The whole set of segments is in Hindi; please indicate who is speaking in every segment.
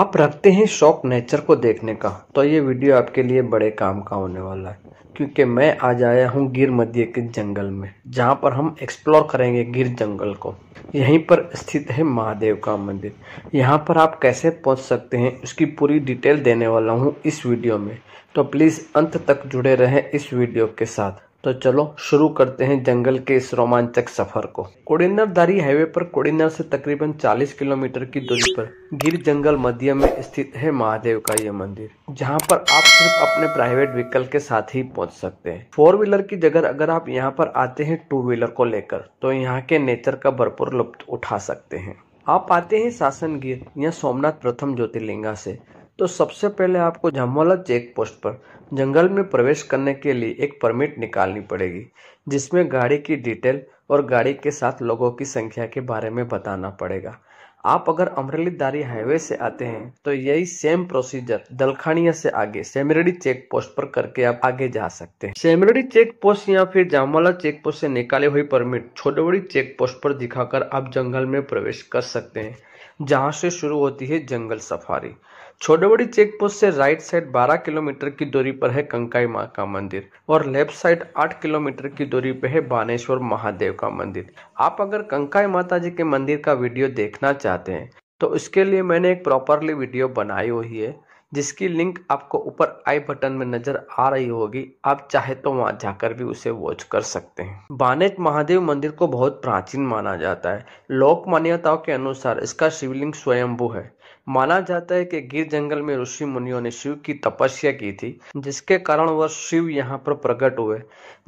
Speaker 1: आप रखते हैं शौक नेचर को देखने का तो ये वीडियो आपके लिए बड़े काम का होने वाला है क्योंकि मैं आज आया हूँ गिर मध्य के जंगल में जहाँ पर हम एक्सप्लोर करेंगे गिर जंगल को यहीं पर स्थित है महादेव का मंदिर यहाँ पर आप कैसे पहुँच सकते हैं उसकी पूरी डिटेल देने वाला हूँ इस वीडियो में तो प्लीज़ अंत तक जुड़े रहें इस वीडियो के साथ तो चलो शुरू करते हैं जंगल के इस रोमांचक सफर को कोडिनर दारी हाईवे पर कोडिनर से तकरीबन 40 किलोमीटर की दूरी पर गिर जंगल मध्य में स्थित है महादेव का यह मंदिर जहां पर आप सिर्फ अपने प्राइवेट व्हीकल के साथ ही पहुंच सकते हैं फोर व्हीलर की जगह अगर आप यहां पर आते हैं टू व्हीलर को लेकर तो यहाँ के नेचर का भरपूर लुप्त उठा सकते हैं आप आते हैं शासन गिर या सोमनाथ प्रथम ज्योतिर्लिंगा से तो सबसे पहले आपको झमवाला चेक पोस्ट पर जंगल में प्रवेश करने के लिए एक परमिट निकालनी पड़ेगी जिसमें गाड़ी की डिटेल और गाड़ी के साथ लोगों की संख्या के बारे में बताना पड़ेगा आप अगर अमरेली दारी हाईवे से आते हैं तो यही सेम प्रोसीजर दलखानिया से आगे सेमरेडी चेक पोस्ट पर करके आप आगे जा सकते हैं सेमरेडी चेक पोस्ट या फिर जामवाला चेक पोस्ट से निकाले हुई परमिट छोटे चेक पोस्ट पर दिखाकर आप जंगल में प्रवेश कर सकते हैं जहां से शुरू होती है जंगल सफारी छोटेबड़ी चेक पोस्ट से राइट साइड 12 किलोमीटर की दूरी पर है कंकाई माँ का मंदिर और लेफ्ट साइड 8 किलोमीटर की दूरी पर है बानेश्वर महादेव का मंदिर आप अगर कंकाई माता जी के मंदिर का वीडियो देखना चाहते हैं तो इसके लिए मैंने एक प्रॉपरली वीडियो बनाई हुई है जिसकी लिंक आपको ऊपर आई बटन में नजर आ रही होगी आप चाहे तो वहां जाकर भी उसे वॉच कर सकते हैं बानेट महादेव मंदिर को बहुत प्राचीन माना जाता है लोक मान्यताओं के अनुसार इसका शिवलिंग स्वयंभू है माना जाता है कि गिर जंगल में ऋषि मुनियों ने शिव की तपस्या की थी जिसके कारण वह शिव यहाँ पर प्रकट हुए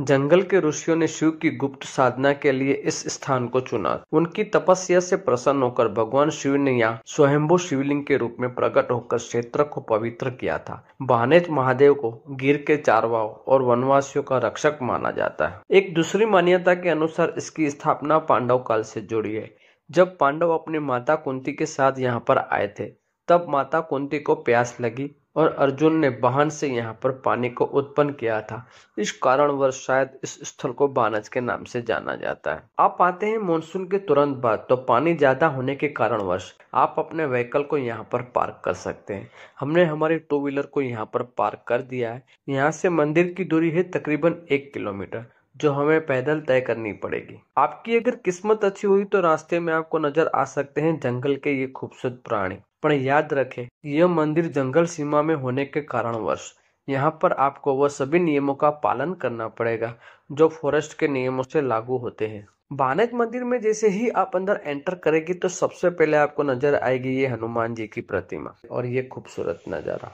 Speaker 1: जंगल के ऋषियों ने शिव की गुप्त साधना के लिए इस स्थान को चुना उनकी तपस्या से प्रसन्न होकर भगवान शिव ने यहाँ स्वयंभू शिवलिंग के रूप में प्रकट होकर क्षेत्र को पवित्र किया था बहानेज महादेव को गिर के चारवाओ और वनवासियों का रक्षक माना जाता है एक दूसरी मान्यता के अनुसार इसकी स्थापना पांडव काल से जुड़ी है जब पांडव अपने माता कुंती के साथ यहाँ पर आए थे तब माता कुंती को प्यास लगी और अर्जुन ने बहन से यहाँ पर पानी को उत्पन्न किया था इस कारणवश शायद इस स्थल को बानज के नाम से जाना जाता है आप आते हैं मानसून के तुरंत बाद तो पानी ज्यादा होने के कारणवश आप अपने व्हीकल को यहाँ पर पार्क कर सकते हैं हमने हमारे टू व्हीलर को यहाँ पर पार्क कर दिया है यहाँ से मंदिर की दूरी है तकरीबन एक किलोमीटर जो हमें पैदल तय करनी पड़ेगी आपकी अगर किस्मत अच्छी हुई तो रास्ते में आपको नजर आ सकते हैं जंगल के ये खूबसूरत प्राणी पर याद रखें यह मंदिर जंगल सीमा में होने के कारणवश यहाँ पर आपको वह सभी नियमों का पालन करना पड़ेगा जो फॉरेस्ट के नियमों से लागू होते हैं बानक मंदिर में जैसे ही आप अंदर एंटर करेगी तो सबसे पहले आपको नजर आएगी ये हनुमान जी की प्रतिमा और ये खूबसूरत नज़ारा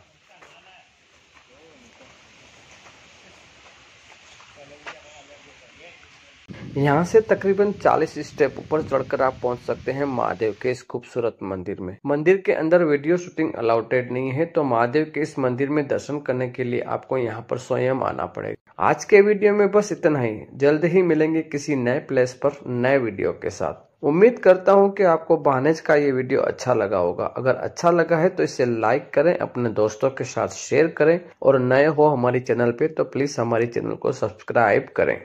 Speaker 1: यहाँ से तकरीबन 40 स्टेप ऊपर चढ़कर आप पहुँच सकते हैं महादेव के इस खूबसूरत मंदिर में मंदिर के अंदर वीडियो शूटिंग अलाउटेड नहीं है तो महादेव के इस मंदिर में दर्शन करने के लिए आपको यहाँ पर स्वयं आना पड़ेगा आज के वीडियो में बस इतना ही जल्द ही मिलेंगे किसी नए प्लेस पर नए वीडियो के साथ उम्मीद करता हूं कि आपको बहनेज का ये वीडियो अच्छा लगा होगा अगर अच्छा लगा है तो इसे लाइक करें अपने दोस्तों के साथ शेयर करें और नए हो हमारे चैनल पे तो प्लीज़ हमारे चैनल को सब्सक्राइब करें